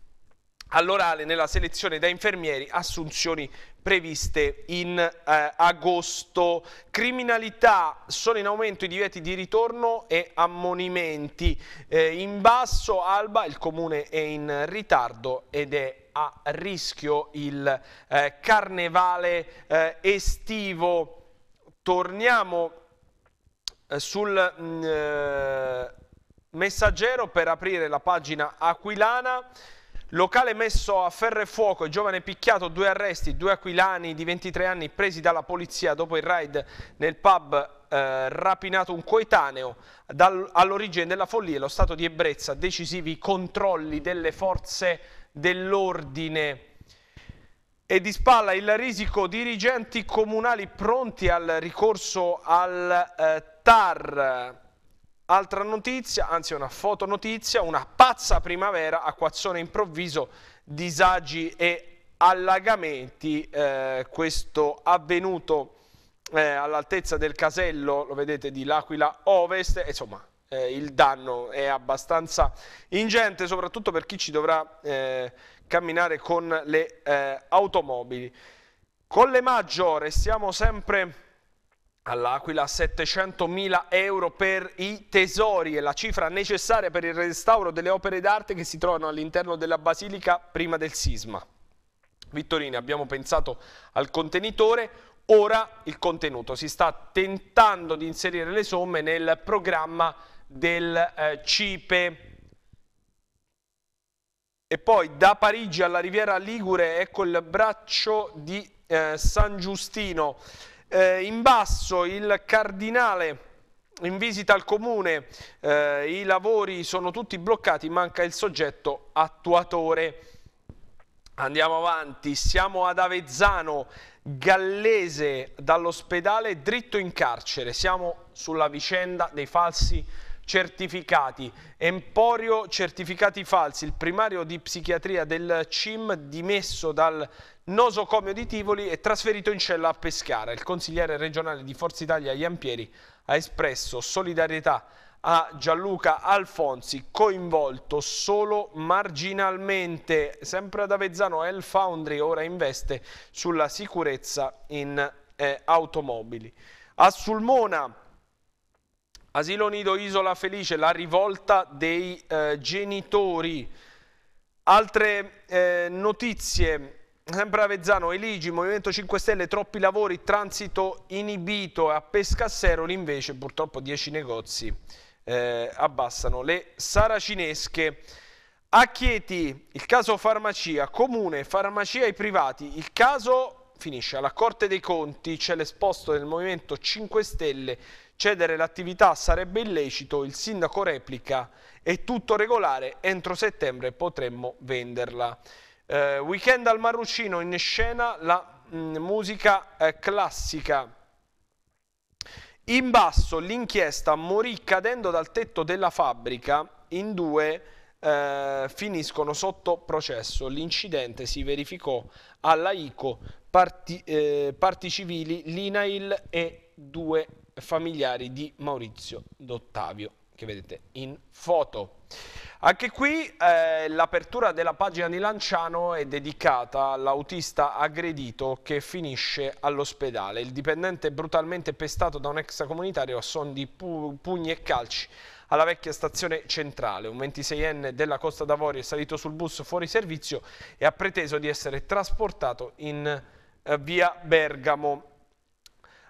all'orale nella selezione da infermieri, assunzioni previste in eh, agosto. Criminalità sono in aumento i divieti di ritorno e ammonimenti. Eh, in basso Alba il comune è in ritardo ed è a rischio il eh, carnevale eh, estivo. Torniamo eh, sul mh, mm, eh, messaggero per aprire la pagina aquilana. Locale messo a ferro e fuoco, giovane picchiato, due arresti, due aquilani di 23 anni presi dalla polizia dopo il raid nel pub eh, rapinato un coetaneo. All'origine della follia e lo stato di ebbrezza, decisivi controlli delle forze dell'ordine. E di spalla il risico dirigenti comunali pronti al ricorso al eh, TAR. Altra notizia, anzi una fotonotizia, una pazza primavera, acquazzone improvviso, disagi e allagamenti, eh, questo avvenuto eh, all'altezza del casello, lo vedete di L'Aquila Ovest, insomma eh, il danno è abbastanza ingente, soprattutto per chi ci dovrà eh, camminare con le eh, automobili. Con le Maggio restiamo sempre all'Aquila 700.000 euro per i tesori è la cifra necessaria per il restauro delle opere d'arte che si trovano all'interno della basilica prima del sisma. Vittorini, abbiamo pensato al contenitore, ora il contenuto. Si sta tentando di inserire le somme nel programma del eh, CIPE. E poi da Parigi alla Riviera Ligure, ecco il braccio di eh, San Giustino. Eh, in basso il cardinale in visita al comune, eh, i lavori sono tutti bloccati, manca il soggetto attuatore. Andiamo avanti, siamo ad Avezzano, Gallese dall'ospedale dritto in carcere, siamo sulla vicenda dei falsi certificati, Emporio certificati falsi, il primario di psichiatria del CIM dimesso dal nosocomio di Tivoli e trasferito in cella a Pescara. Il consigliere regionale di Forza Italia Iampieri ha espresso solidarietà a Gianluca Alfonsi, coinvolto solo marginalmente, sempre ad Avezzano, El Foundry ora investe sulla sicurezza in eh, automobili. A Sulmona Asilo Nido Isola Felice, la rivolta dei eh, genitori. Altre eh, notizie, sempre Avezzano, Eligi, Movimento 5 Stelle, troppi lavori, transito inibito, a Pescasseroli invece purtroppo 10 negozi eh, abbassano le saracinesche. A Chieti, il caso farmacia, comune, farmacia ai privati, il caso finisce alla Corte dei Conti, c'è l'esposto del Movimento 5 Stelle, Cedere l'attività sarebbe illecito, il sindaco replica, è tutto regolare, entro settembre potremmo venderla. Eh, weekend al Marrucino, in scena la mh, mm, musica eh, classica. In basso l'inchiesta morì cadendo dal tetto della fabbrica, in due eh, finiscono sotto processo. L'incidente si verificò alla ICO, parti, eh, parti civili, l'INAIL e due familiari di Maurizio D'Ottavio, che vedete in foto. Anche qui eh, l'apertura della pagina di Lanciano è dedicata all'autista aggredito che finisce all'ospedale. Il dipendente brutalmente pestato da un ex comunitario a son di pu pugni e calci alla vecchia stazione centrale. Un 26enne della Costa d'Avorio è salito sul bus fuori servizio e ha preteso di essere trasportato in eh, via Bergamo.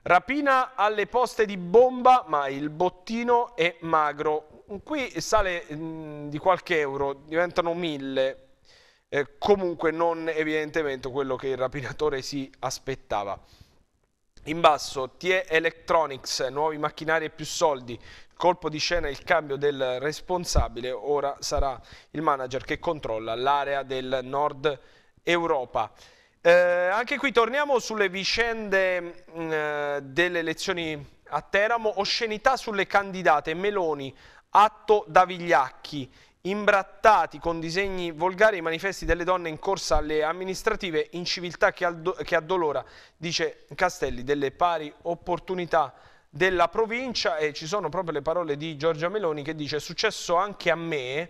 Rapina alle poste di bomba, ma il bottino è magro. Qui sale mh, mm, di qualche euro, diventano mille. Eh, comunque non evidentemente quello che il rapinatore si aspettava. In basso, TE Electronics, nuovi macchinari e più soldi. Colpo di scena il cambio del responsabile, ora sarà il manager che controlla l'area del Nord Europa. Eh, anche qui torniamo sulle vicende mh, mm, eh, delle elezioni a Teramo, oscenità sulle candidate Meloni, atto da vigliacchi, imbrattati con disegni volgari i manifesti delle donne in corsa alle amministrative, inciviltà che, che addolora, dice Castelli, delle pari opportunità della provincia e ci sono proprio le parole di Giorgia Meloni che dice è successo anche a me,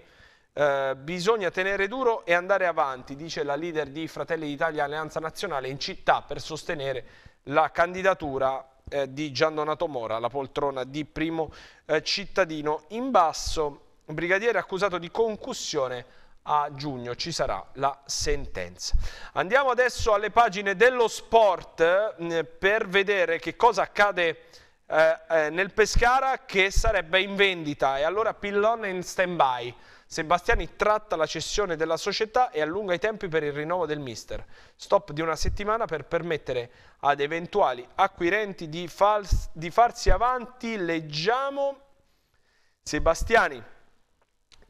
eh, bisogna tenere duro e andare avanti, dice la leader di Fratelli d'Italia Alleanza Nazionale in città per sostenere la candidatura eh, di Donato Mora, la poltrona di primo eh, cittadino. In basso, brigadiere accusato di concussione a giugno ci sarà la sentenza. Andiamo adesso alle pagine dello sport mm, per vedere che cosa accade eh, eh, nel Pescara che sarebbe in vendita e allora Pillon è in stand by. Sebastiani tratta la cessione della società e allunga i tempi per il rinnovo del mister. Stop di una settimana per permettere ad eventuali acquirenti di, di farsi avanti. Leggiamo Sebastiani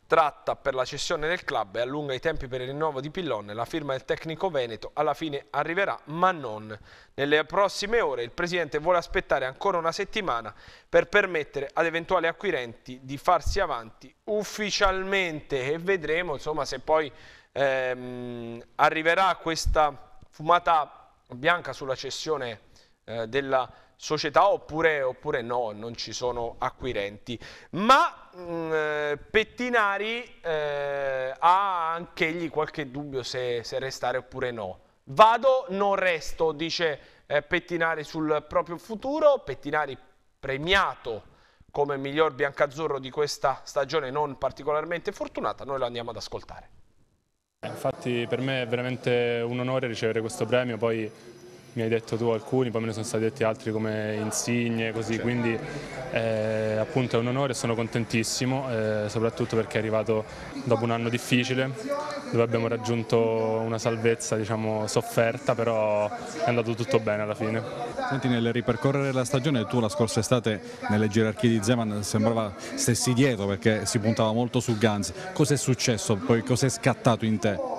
tratta per la cessione del club e allunga i tempi per il rinnovo di Pillon. La firma del tecnico veneto alla fine arriverà, ma non. Nelle prossime ore il presidente vuole aspettare ancora una settimana per permettere ad eventuali acquirenti di farsi avanti ufficialmente e vedremo insomma, se poi ehm, arriverà questa fumata bianca sulla cessione eh, della società oppure, oppure no, non ci sono acquirenti. Ma mh, mm, eh, Pettinari eh, ha anche egli qualche dubbio se, se restare oppure no. Vado, non resto, dice eh, Pettinari sul proprio futuro. Pettinari premiato come miglior biancazzurro di questa stagione non particolarmente fortunata. Noi lo andiamo ad ascoltare. Infatti per me è veramente un onore ricevere questo premio, poi mi hai detto tu alcuni, poi me ne sono stati detti altri come Insigne, così, certo. quindi eh, appunto è un onore e sono contentissimo, eh, soprattutto perché è arrivato dopo un anno difficile dove abbiamo raggiunto una salvezza diciamo, sofferta, però è andato tutto bene alla fine. Senti, nel ripercorrere la stagione, tu la scorsa estate nelle gerarchie di Zeman sembrava stessi dietro perché si puntava molto su Gans, cos'è successo poi, cos'è scattato in te?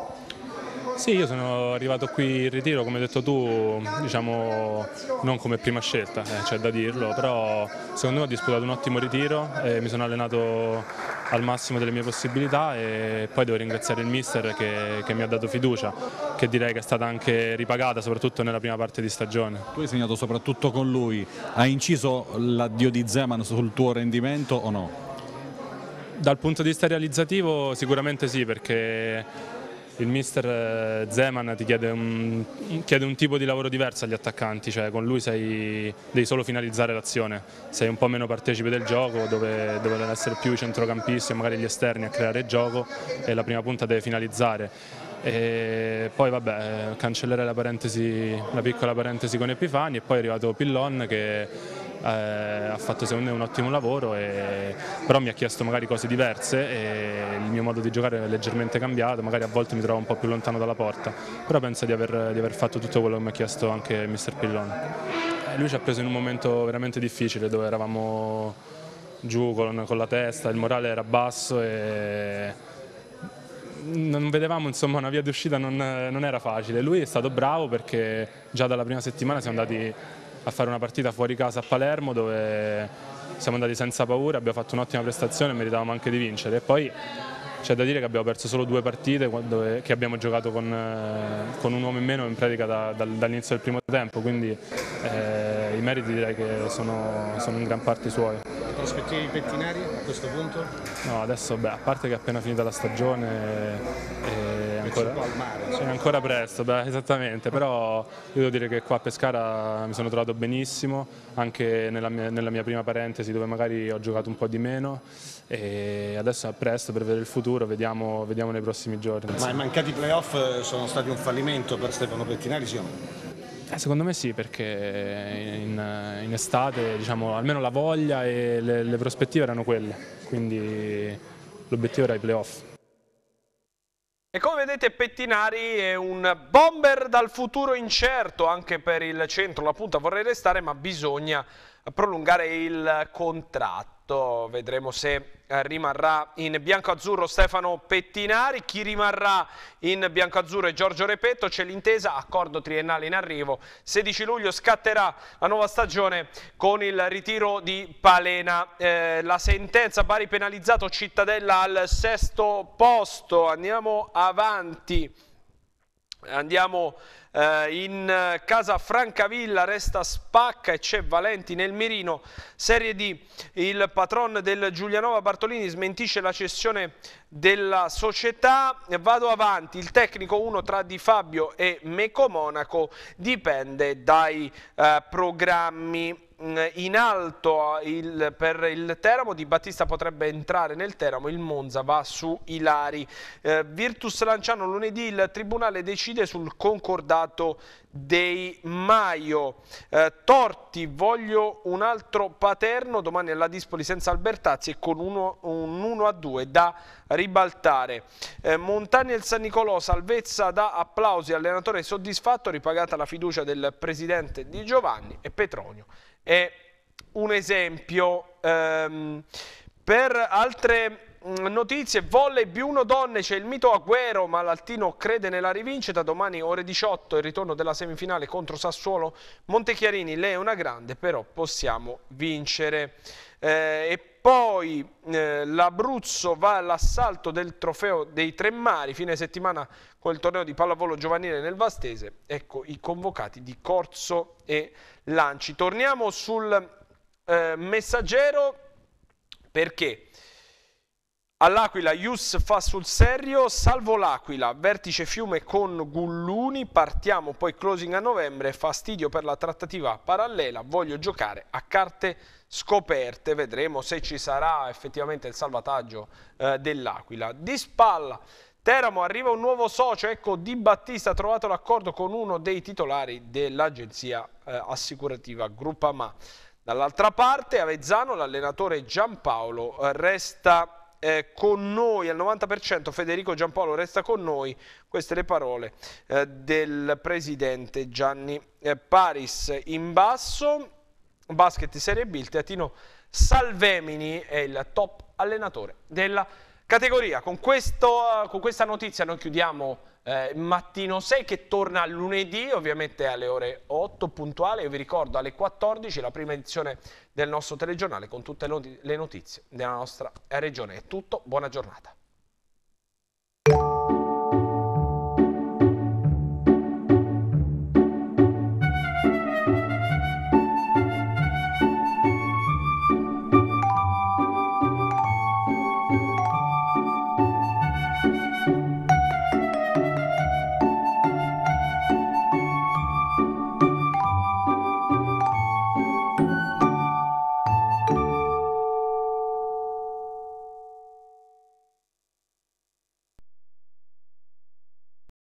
Sì, io sono arrivato qui in ritiro, come hai detto tu, diciamo non come prima scelta, eh, c'è da dirlo, però secondo me ho disputato un ottimo ritiro, eh, mi sono allenato al massimo delle mie possibilità e poi devo ringraziare il mister che, che mi ha dato fiducia, che direi che è stata anche ripagata, soprattutto nella prima parte di stagione. Tu hai segnato soprattutto con lui, ha inciso l'addio di Zeman sul tuo rendimento o no? Dal punto di vista realizzativo sicuramente sì perché il mister eh, Zeman ti chiede un, chiede un, tipo di lavoro diverso agli attaccanti, cioè con lui sei, devi solo finalizzare l'azione, sei un po' meno partecipe del gioco, dove, dove devono essere più i centrocampisti o magari gli esterni a creare gioco e la prima punta deve finalizzare. E poi vabbè, eh, cancellerei la, la piccola parentesi con Epifani e poi è arrivato Pillon che eh, ha fatto secondo me un ottimo lavoro, e, però mi ha chiesto magari cose diverse e il mio modo di giocare è leggermente cambiato, magari a volte mi trovo un po' più lontano dalla porta, però penso di aver, di aver fatto tutto quello che mi ha chiesto anche mister Pillon. Eh, lui ci ha preso in un momento veramente difficile dove eravamo giù con, con la testa, il morale era basso e non vedevamo insomma, una via d'uscita, non, non era facile. Lui è stato bravo perché già dalla prima settimana siamo andati a fare una partita fuori casa a Palermo dove siamo andati senza paura, abbiamo fatto un'ottima prestazione e meritavamo anche di vincere. E poi c'è da dire che abbiamo perso solo due partite dove, che abbiamo giocato con, eh, con, un uomo in meno in pratica da, da, dall'inizio del primo tempo, quindi eh, i meriti direi che sono, sono in gran parte suoi. Le prospettive di Pettinari a questo punto? No, adesso beh, a parte che è appena finita la stagione... Eh, ancora, cioè, ancora presto, beh, esattamente, però io devo dire che qua a Pescara mi sono trovato benissimo, anche nella mia, nella mia prima parentesi dove magari ho giocato un po' di meno e adesso è presto per vedere il futuro, vediamo, vediamo nei prossimi giorni. Ma i mancati playoff eh, sono stati un fallimento per Stefano Pettinari, sì o no? Eh, secondo me sì, perché in, in estate diciamo, almeno la voglia e le, le prospettive erano quelle, quindi l'obiettivo era i playoff. E come vedete Pettinari è un bomber dal futuro incerto anche per il centro, la punta vorrei restare ma bisogna prolungare il contratto fatto, vedremo se eh, rimarrà in bianco-azzurro Stefano Pettinari, chi rimarrà in bianco-azzurro è Giorgio Repetto, c'è l'intesa, accordo triennale in arrivo, 16 luglio scatterà la nuova stagione con il ritiro di Palena, eh, la sentenza Bari penalizzato Cittadella al sesto posto, andiamo avanti, andiamo avanti eh, in eh, casa Francavilla resta Spacca e c'è Valenti nel mirino. Serie D, il patron del Giulianova Bartolini smentisce la cessione della società. Vado avanti, il tecnico 1 tra Di Fabio e Meco Monaco dipende dai eh, programmi Mm, in alto il, per il Teramo, Di Battista potrebbe entrare nel Teramo, il Monza va su Ilari. Eh, Virtus Lanciano lunedì il Tribunale decide sul concordato dei Maio. Eh, Torti, voglio un altro paterno, domani alla Dispoli senza Albertazzi e con uno, un 1 a 2 da ribaltare. Eh, Montani e il San Nicolò, salvezza da applausi, allenatore soddisfatto, ripagata la fiducia del presidente Di Giovanni e Petronio è un esempio. Ehm, per altre mm, notizie, volle B1 donne, c'è il mito Agüero, ma l'Altino crede nella rivincita, domani ore 18 il ritorno della semifinale contro Sassuolo Montechiarini, lei è una grande, però possiamo vincere. Eh, e poi eh, l'Abruzzo va all'assalto del trofeo dei Tre Mari, fine settimana con il torneo di pallavolo giovanile nel Vastese, ecco i convocati di Corso e Lanci. Torniamo sul eh, messaggero perché... All'Aquila Ius fa sul serio, salvo l'Aquila, vertice fiume con Gulluni, partiamo poi closing a novembre, fastidio per la trattativa parallela, voglio giocare a carte scoperte, vedremo se ci sarà effettivamente il salvataggio eh, dell'Aquila. Di spalla Teramo arriva un nuovo socio, ecco Di Battista ha trovato l'accordo con uno dei titolari dell'agenzia eh, assicurativa Gruppama. Dall'altra parte Avezzano l'allenatore Giampaolo eh, resta eh, con noi al 90%, Federico Giampaolo resta con noi, queste le parole eh, del presidente Gianni eh, Paris. In basso, basket Serie B, il teatino Salvemini è il top allenatore della categoria. Con, questo, eh, con questa notizia noi chiudiamo eh, mattino 6 che torna lunedì ovviamente alle ore 8 puntuale. Io vi ricordo alle 14 la prima edizione del nostro telegiornale con tutte le notizie della nostra regione. È tutto, buona giornata.